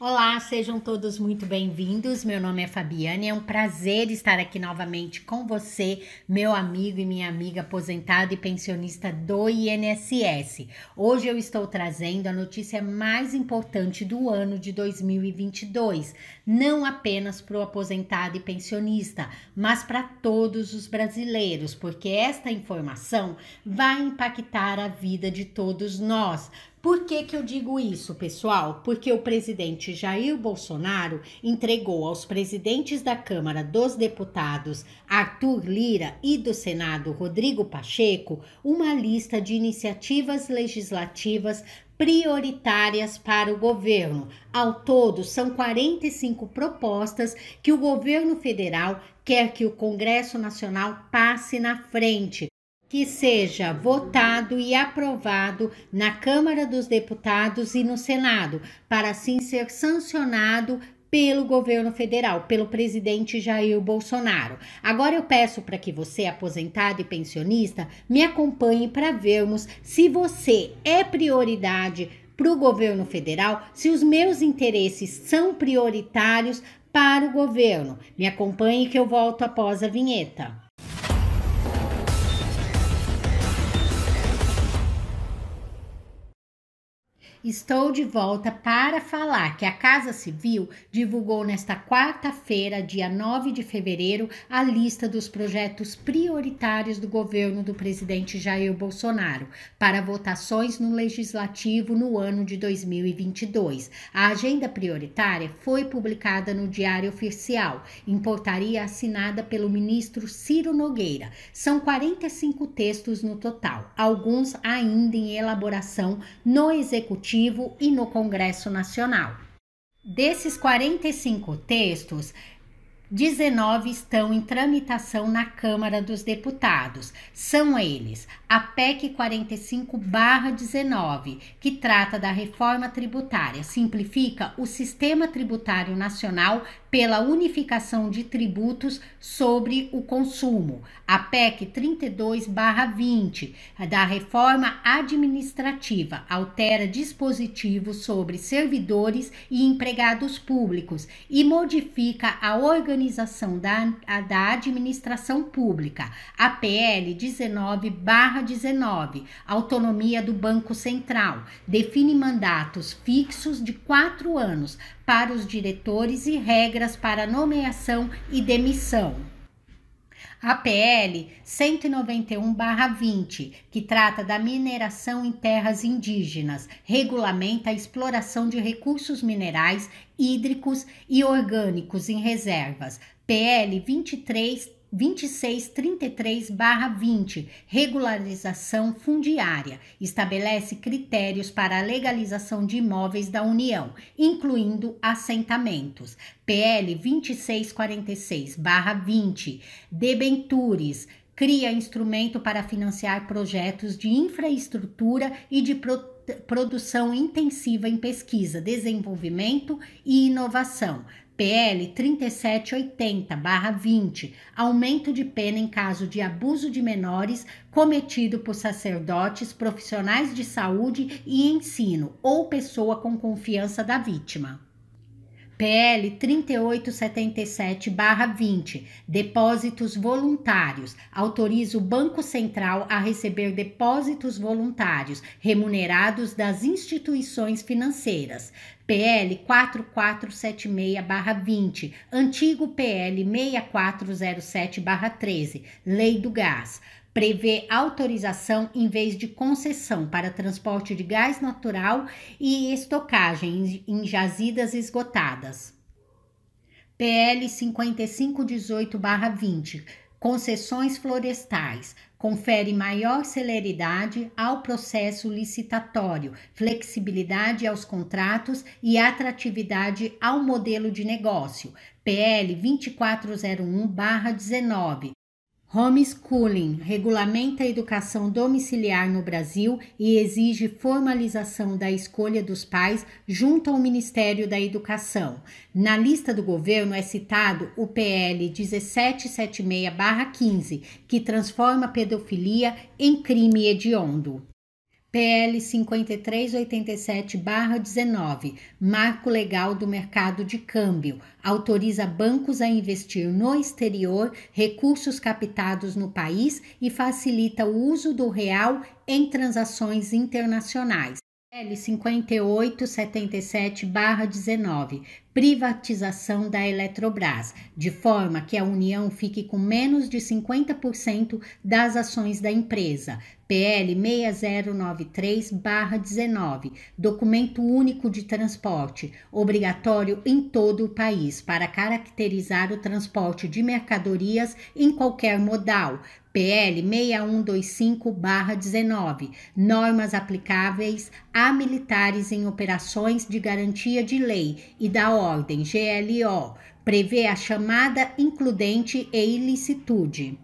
Olá, sejam todos muito bem-vindos. Meu nome é Fabiane, é um prazer estar aqui novamente com você, meu amigo e minha amiga aposentado e pensionista do INSS. Hoje eu estou trazendo a notícia mais importante do ano de 2022, não apenas para o aposentado e pensionista, mas para todos os brasileiros, porque esta informação vai impactar a vida de todos nós, por que, que eu digo isso, pessoal? Porque o presidente Jair Bolsonaro entregou aos presidentes da Câmara dos Deputados, Arthur Lira, e do Senado, Rodrigo Pacheco, uma lista de iniciativas legislativas prioritárias para o governo. Ao todo, são 45 propostas que o governo federal quer que o Congresso Nacional passe na frente que seja votado e aprovado na Câmara dos Deputados e no Senado, para assim ser sancionado pelo governo federal, pelo presidente Jair Bolsonaro. Agora eu peço para que você, aposentado e pensionista, me acompanhe para vermos se você é prioridade para o governo federal, se os meus interesses são prioritários para o governo. Me acompanhe que eu volto após a vinheta. Estou de volta para falar que a Casa Civil divulgou nesta quarta-feira, dia 9 de fevereiro, a lista dos projetos prioritários do governo do presidente Jair Bolsonaro para votações no legislativo no ano de 2022. A agenda prioritária foi publicada no Diário Oficial, em portaria assinada pelo ministro Ciro Nogueira. São 45 textos no total, alguns ainda em elaboração no executivo Executivo e no Congresso Nacional. Desses 45 textos, 19 estão em tramitação na Câmara dos Deputados. São eles: a PEC 45/19, que trata da reforma tributária, simplifica o sistema tributário nacional pela unificação de tributos sobre o consumo, a PEC 32/20, da reforma administrativa, altera dispositivos sobre servidores e empregados públicos e modifica a organização da, a, da administração pública, a PL 19/19, autonomia do Banco Central, define mandatos fixos de quatro anos para os diretores e regras para nomeação e demissão. A PL 191-20, que trata da mineração em terras indígenas, regulamenta a exploração de recursos minerais, hídricos e orgânicos em reservas. PL 23 2633-20, regularização fundiária, estabelece critérios para a legalização de imóveis da União, incluindo assentamentos. PL 2646-20, debentures, cria instrumento para financiar projetos de infraestrutura e de produção intensiva em pesquisa, desenvolvimento e inovação. PL 3780-20, aumento de pena em caso de abuso de menores cometido por sacerdotes, profissionais de saúde e ensino ou pessoa com confiança da vítima. PL 3877-20, depósitos voluntários, autoriza o Banco Central a receber depósitos voluntários remunerados das instituições financeiras. PL 4476-20, antigo PL 6407-13, Lei do Gás prevê autorização em vez de concessão para transporte de gás natural e estocagem em jazidas esgotadas. PL 5518-20 Concessões florestais confere maior celeridade ao processo licitatório, flexibilidade aos contratos e atratividade ao modelo de negócio. PL 2401-19 Homeschooling regulamenta a educação domiciliar no Brasil e exige formalização da escolha dos pais junto ao Ministério da Educação. Na lista do governo é citado o PL 1776-15, que transforma a pedofilia em crime hediondo. PL 5387-19, Marco Legal do Mercado de Câmbio, autoriza bancos a investir no exterior recursos captados no país e facilita o uso do real em transações internacionais. L5877-19, privatização da Eletrobras, de forma que a União fique com menos de 50% das ações da empresa. PL 6093-19, documento único de transporte, obrigatório em todo o país para caracterizar o transporte de mercadorias em qualquer modal, PL 6125-19, normas aplicáveis a militares em operações de garantia de lei e da ordem GLO, prevê a chamada includente e ilicitude.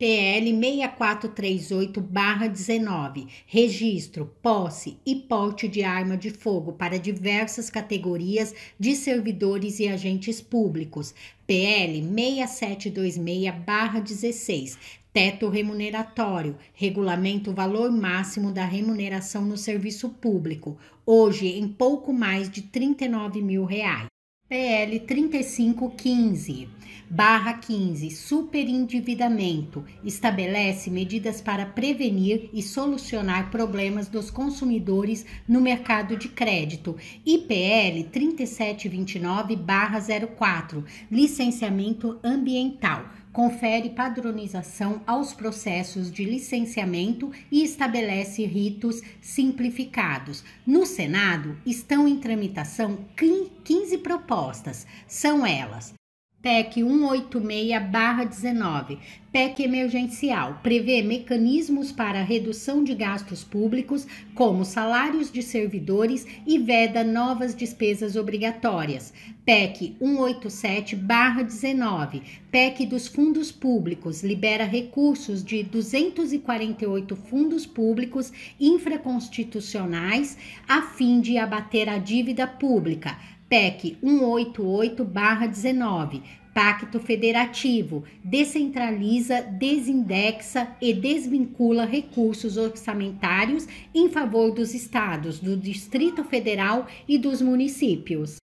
PL 6438-19 Registro, posse e porte de arma de fogo para diversas categorias de servidores e agentes públicos. PL 6726-16 teto remuneratório, regulamento o valor máximo da remuneração no serviço público, hoje em pouco mais de R$ 39 mil. Reais. PL 3515, barra 15, superendividamento, estabelece medidas para prevenir e solucionar problemas dos consumidores no mercado de crédito. IPL 3729, barra 04, licenciamento ambiental confere padronização aos processos de licenciamento e estabelece ritos simplificados. No Senado, estão em tramitação 15 propostas. São elas: PEC 186-19, PEC emergencial, prevê mecanismos para redução de gastos públicos, como salários de servidores e veda novas despesas obrigatórias. PEC 187-19, PEC dos fundos públicos, libera recursos de 248 fundos públicos infraconstitucionais a fim de abater a dívida pública. PEC 188-19, Pacto Federativo, descentraliza, desindexa e desvincula recursos orçamentários em favor dos estados, do Distrito Federal e dos municípios.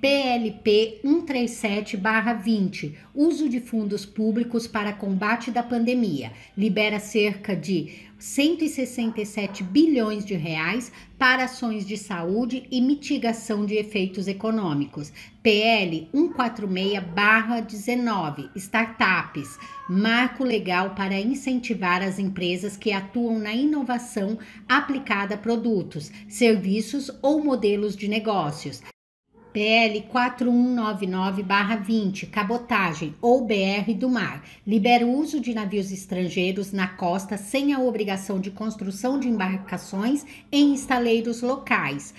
PLP 137-20, uso de fundos públicos para combate da pandemia, libera cerca de 167 bilhões de reais para ações de saúde e mitigação de efeitos econômicos. PL 146/19, startups, marco legal para incentivar as empresas que atuam na inovação aplicada a produtos, serviços ou modelos de negócios. PL 4199-20, cabotagem ou BR do mar, libera o uso de navios estrangeiros na costa sem a obrigação de construção de embarcações em estaleiros locais.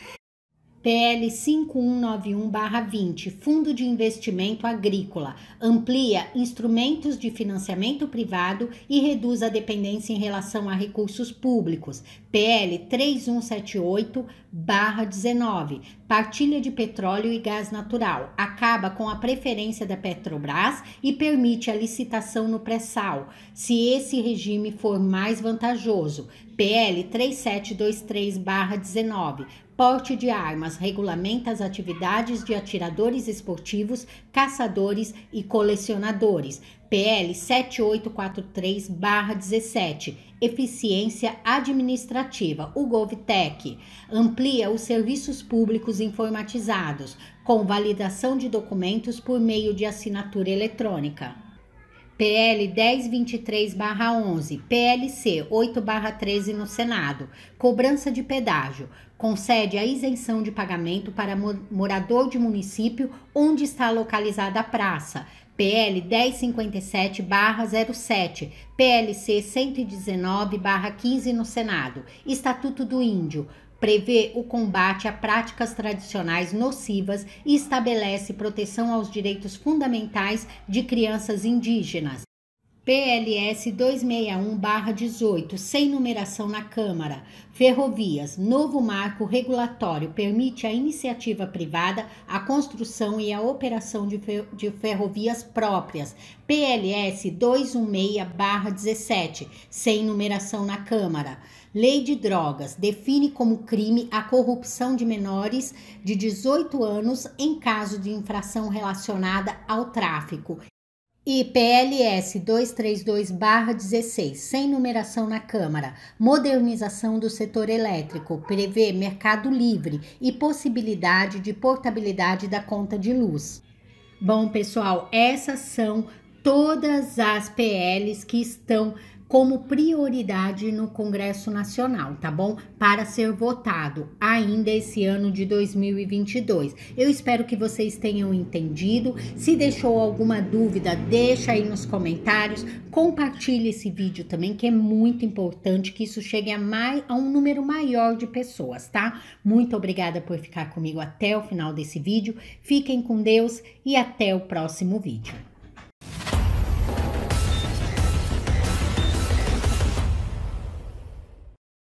PL 5191-20, Fundo de Investimento Agrícola, amplia instrumentos de financiamento privado e reduz a dependência em relação a recursos públicos, PL 3178-19, partilha de petróleo e gás natural, acaba com a preferência da Petrobras e permite a licitação no pré-sal, se esse regime for mais vantajoso. PL 3723-19, porte de armas regulamenta as atividades de atiradores esportivos, caçadores e colecionadores. PL 7843-17, Eficiência Administrativa, o GovTech, amplia os serviços públicos informatizados, com validação de documentos por meio de assinatura eletrônica. PL 1023-11, PLC 8-13 no Senado, cobrança de pedágio, concede a isenção de pagamento para morador de município onde está localizada a praça, PL 1057-07, PLC 119-15 no Senado, Estatuto do Índio, prevê o combate a práticas tradicionais nocivas e estabelece proteção aos direitos fundamentais de crianças indígenas, PLS 261-18, sem numeração na Câmara. Ferrovias, novo marco regulatório permite à iniciativa privada a construção e a operação de, ferrovias próprias. PLS 216-17, sem numeração na Câmara. Lei de Drogas define como crime a corrupção de menores de 18 anos em caso de infração relacionada ao tráfico e PLS 232/16, sem numeração na Câmara, modernização do setor elétrico, prevê mercado livre e possibilidade de portabilidade da conta de luz. Bom, pessoal, essas são todas as PLs que estão como prioridade no Congresso Nacional, tá bom? Para ser votado ainda esse ano de 2022. Eu espero que vocês tenham entendido. Se deixou alguma dúvida, deixa aí nos comentários. Compartilhe esse vídeo também, que é muito importante que isso chegue a, mais, a um número maior de pessoas, tá? Muito obrigada por ficar comigo até o final desse vídeo. Fiquem com Deus e até o próximo vídeo.